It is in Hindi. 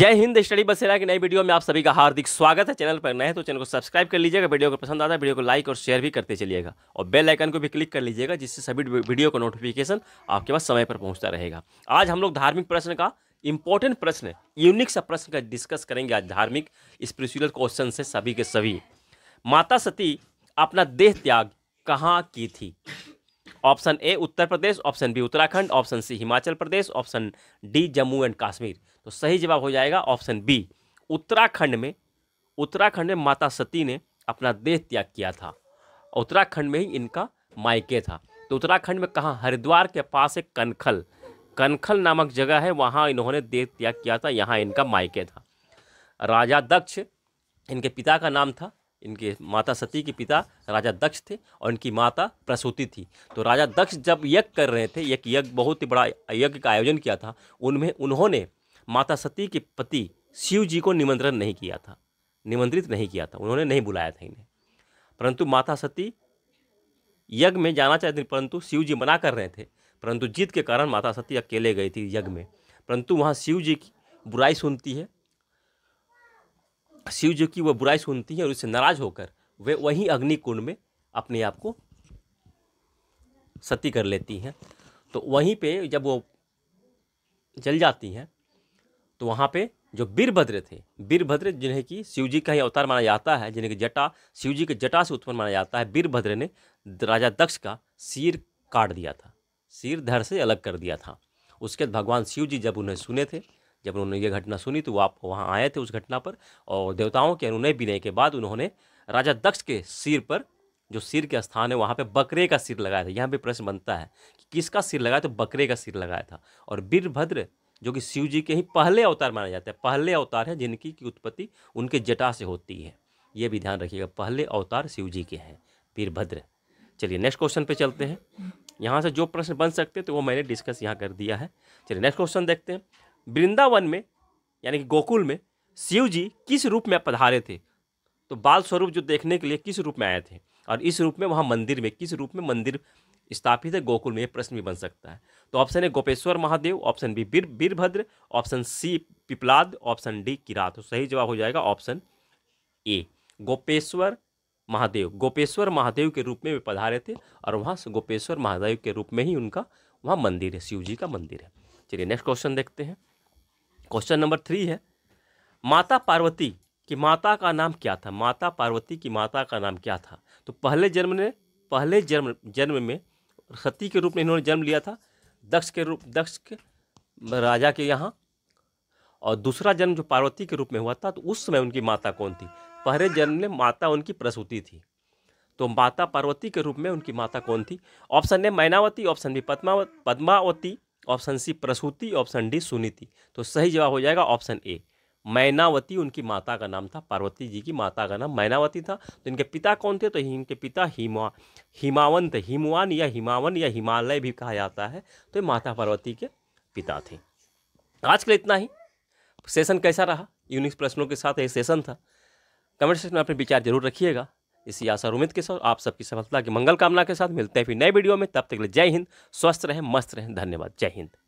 जय हिंद स्टडी बसेरा की नई वीडियो में आप सभी का हार्दिक स्वागत है चैनल पर नए हैं तो चैनल को सब्सक्राइब कर लीजिएगा वीडियो को पसंद आता है वीडियो को लाइक और शेयर भी करते चलिएगा और बेल आइकन को भी क्लिक कर लीजिएगा जिससे सभी वीडियो का नोटिफिकेशन आपके पास समय पर पहुंचता रहेगा आज हम लोग धार्मिक प्रश्न का इंपॉर्टेंट प्रश्न यूनिक सा प्रश्न का डिस्कस करेंगे आज धार्मिक स्पिरिचुअल क्वेश्चन से सभी के सभी माता सती अपना देह त्याग कहाँ की थी option A Uttar Pradesh option B Uttarakhand option C Himachal Pradesh option D Jammu and Kashmir तो सही जवाब हो जाएगा ऑप्शन बी उत्तराखंड में उत्तराखंड में माता सती ने अपना देह त्याग किया था उत्तराखंड में ही इनका मायके था तो उत्तराखंड में कहाँ हरिद्वार के पास एक कनखल कनखल नामक जगह है वहाँ इन्होंने देह त्याग किया था यहाँ इनका मायके था राजा दक्ष इनके पिता का नाम था इनके माता सती के पिता राजा दक्ष थे और इनकी माता प्रसूति थी तो राजा दक्ष जब यज्ञ कर रहे थे यज्ञ यज्ञ बहुत ही बड़ा यज्ञ का आयोजन किया था उनमें उन्होंने माता सती के पति शिव जी को निमंत्रण नहीं किया था निमंत्रित नहीं किया था उन्होंने नहीं बुलाया था इन्हें परंतु माता सती यज्ञ में जाना चाहते थी परंतु शिव जी मना कर रहे थे परंतु जीत के कारण माता सती अकेले गई थी यज्ञ में परंतु वहाँ शिव जी की बुराई सुनती है शिव जी की वह बुराई सुनती हैं और उससे नाराज होकर वे वहीं अग्निकुंड में अपने आप को सती कर लेती हैं तो वहीं पे जब वो जल जाती हैं तो वहाँ पे जो वीरभद्र थे वीरभद्र जिन्हें कि शिवजी का ही अवतार माना जाता है जिन्हें कि जटा शिवजी के जटा से उत्पन्न माना जाता है वीरभद्र ने राजा दक्ष का सिर काट दिया था सिर धड़ से अलग कर दिया था उसके बाद भगवान शिव जी जब उन्हें सुने थे जब उन्होंने ये घटना सुनी तो आप वहाँ आए थे उस घटना पर और देवताओं के अनुनय विनय के बाद उन्होंने राजा दक्ष के सिर पर जो सिर के स्थान है वहाँ पे बकरे का सिर लगाया था यहाँ पे प्रश्न बनता है कि किसका सिर लगाया तो बकरे का सिर लगाया था और वीरभद्र जो कि शिव जी के ही पहले अवतार माना जाता है पहले अवतार हैं जिनकी की उत्पत्ति उनके जटा से होती है ये भी ध्यान रखिएगा पहले अवतार शिव जी के हैं वीरभद्र चलिए नेक्स्ट क्वेश्चन पे चलते हैं यहाँ से जो प्रश्न बन सकते हैं तो वो मैंने डिस्कस यहाँ कर दिया है चलिए नेक्स्ट क्वेश्चन देखते हैं वृंदावन में यानी कि गोकुल में शिव जी किस रूप में पधारे थे तो बाल स्वरूप जो देखने के लिए किस रूप में आए थे और इस रूप में वहाँ मंदिर में किस रूप में मंदिर स्थापित है गोकुल में ये प्रश्न भी बन सकता है तो option A Gopeshwar Mahadev option B Bir Virbhadra option C Pipalad option D Kirat तो सही जवाब हो जाएगा ऑप्शन ए गोपेश्वर महादेव गोपेश्वर महादेव के रूप में वे पधारे थे और वहाँ गोपेश्वर महादेव के रूप में ही उनका वहाँ मंदिर है शिव जी का मंदिर है चलिए नेक्स्ट क्वेश्चन देखते हैं क्वेश्चन नंबर थ्री है माता पार्वती की माता का नाम क्या था माता पार्वती की माता का नाम क्या था तो पहले जन्म ने पहले जन्म जन्म में सती के रूप में इन्होंने जन्म लिया था दक्ष के रूप दक्ष के राजा के यहाँ और दूसरा जन्म जो पार्वती के रूप में हुआ था तो उस समय उनकी माता कौन थी पहले जन्म में माता उनकी प्रसूति थी तो माता पार्वती के रूप में उनकी माता कौन थी option A Mainavati option B Padmavati Padmavati option C Prasuti option D Suniti तो सही जवाब हो जाएगा ऑप्शन ए मैनावती उनकी माता का नाम था पार्वती जी की माता का नाम मैनावती था तो इनके पिता कौन थे तो इनके पिता हिमा हिमावंत हिमवान या हिमावन या हिमालय भी कहा जाता है तो ये माता पार्वती के पिता थे आज के लिए इतना ही सेशन कैसा रहा यूनिक प्रश्नों के साथ एक सेशन था कमेंट सेक्शन में अपने विचार जरूर रखिएगा इसी आशा उम्मीद के साथ आप सबकी सफलता की मंगल कामना के साथ मिलते हैं फिर नए वीडियो में तब तक के लिए जय हिंद स्वस्थ रहें मस्त रहें धन्यवाद जय हिंद